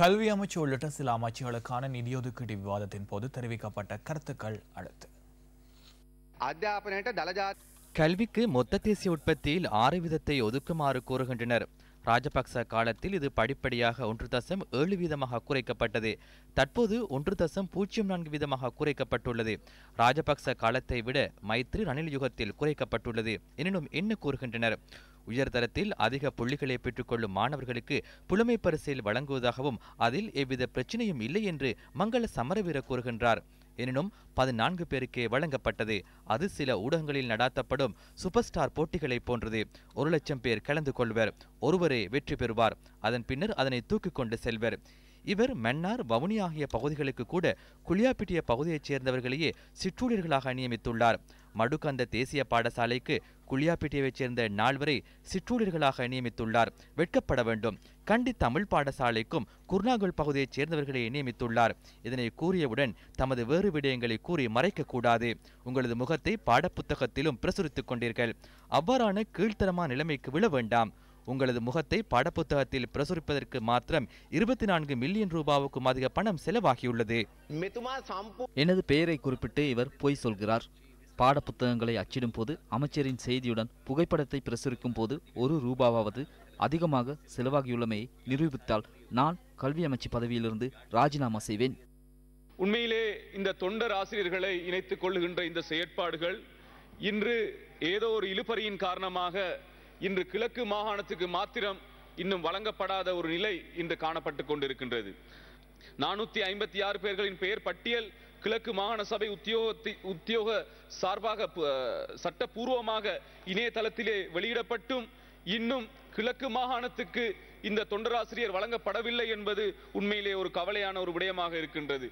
கல்வி அமைச்சு உள்ளிட்ட சில அமைச்சுகளுக்கான நிதியொதுக்கீடு விவாதத்தின் போது தெரிவிக்கப்பட்ட கருத்துக்கள் அடுத்து கல்விக்கு மொத்த தேசிய உற்பத்தியில் ஆறு விதத்தை ஒதுக்குமாறு கூறுகின்றனர் ராஜபக்ச காலத்தில் இது படிப்படியாக ஒன்று தசம் ஏழு வீதமாக குறைக்கப்பட்டது தற்போது ஒன்று தசம் பூஜ்ஜியம் நான்கு வீதமாக குறைக்கப்பட்டுள்ளது ராஜபக்ச காலத்தை விட மைத்ரி ரணில் யுகத்தில் குறைக்கப்பட்டுள்ளது எனினும் என்ன கூறுகின்றனர் உயர்தரத்தில் அதிக புள்ளிகளை பெற்றுக்கொள்ளும் மாணவர்களுக்கு புலமை பரிசில் வழங்குவதாகவும் அதில் எவ்வித பிரச்சனையும் இல்லை என்று மங்கள சமரவீர கூறுகின்றார் எனினும் பதினான்கு பேருக்கே வழங்கப்பட்டது அது சில ஊடகங்களில் நடாத்தப்படும் சூப்பர் ஸ்டார் போட்டிகளைப் போன்றது ஒரு லட்சம் பேர் கலந்து கொள்வர் ஒருவரே வெற்றி பெறுவார் அதன் பின்னர் அதனை தூக்கிக் கொண்டு செல்வர் இவர் மன்னார் வவுனி ஆகிய பகுதிகளுக்கு கூட குளியாப்பிட்டிய பகுதியைச் சேர்ந்தவர்களையே சிற்றூழியர்களாக நியமித்துள்ளார் மடுக்கந்த தேசிய பாடசாலைக்கு குளியாப்பிட்டியைச் சேர்ந்த நால்வரை சிற்றூழியர்களாக நியமித்துள்ளார் வெட்கப்பட வேண்டும் கண்டி தமிழ் பாடசாலைக்கும் குர்னாகுல் பகுதியைச் சேர்ந்தவர்களை நியமித்துள்ளார் இதனை கூறியவுடன் தமது வேறு விடயங்களை கூறி மறைக்கக்கூடாது உங்களது முகத்தை பாடப்புத்தகத்திலும் பிரசுரித்துக் கொண்டீர்கள் அவ்வாறான கீழ்த்தரமான நிலைமைக்கு விழ வேண்டாம் உங்களது முகத்தை பாடப்புத்தகத்தில் பிரசுரிப்பதற்கு மாத்திரம் இருபத்தி நான்கு மில்லியன் ரூபாவுக்கும் அதிக பணம் செலவாகியுள்ளது எனது பெயரை குறிப்பிட்டு இவர் பொய் சொல்கிறார் பாடப்புத்தகங்களை அச்சிடும் போது அமைச்சரின் செய்தியுடன் புகைப்படத்தை பிரசுரிக்கும் போது ஒரு ரூபாவாவது அதிகமாக செலவாகியுள்ளமையை நிரூபித்தால் நான் கல்வி அமைச்சு பதவியிலிருந்து ராஜினாமா செய்வேன் உண்மையிலே இந்த தொண்டர் ஆசிரியர்களை இணைத்துக் கொள்ளுகின்ற இந்த செயற்பாடுகள் இன்று ஏதோ ஒரு இழுபறியின் காரணமாக இன்று கிழக்கு மாகாணத்துக்கு மாத்திரம் இன்னும் வழங்கப்படாத ஒரு நிலை இன்று காணப்பட்டு கொண்டிருக்கின்றது நானூத்தி ஐம்பத்தி ஆறு பேர்களின் பெயர் பட்டியல் கிழக்கு மாகாண சபை உத்தியோகத்தை உத்தியோக சார்பாக சட்டப்பூர்வமாக இணையதளத்திலே வெளியிடப்பட்டும் இன்னும் கிழக்கு மாகாணத்துக்கு இந்த தொண்டராசிரியர் வழங்கப்படவில்லை என்பது உண்மையிலே ஒரு கவலையான ஒரு விடயமாக இருக்கின்றது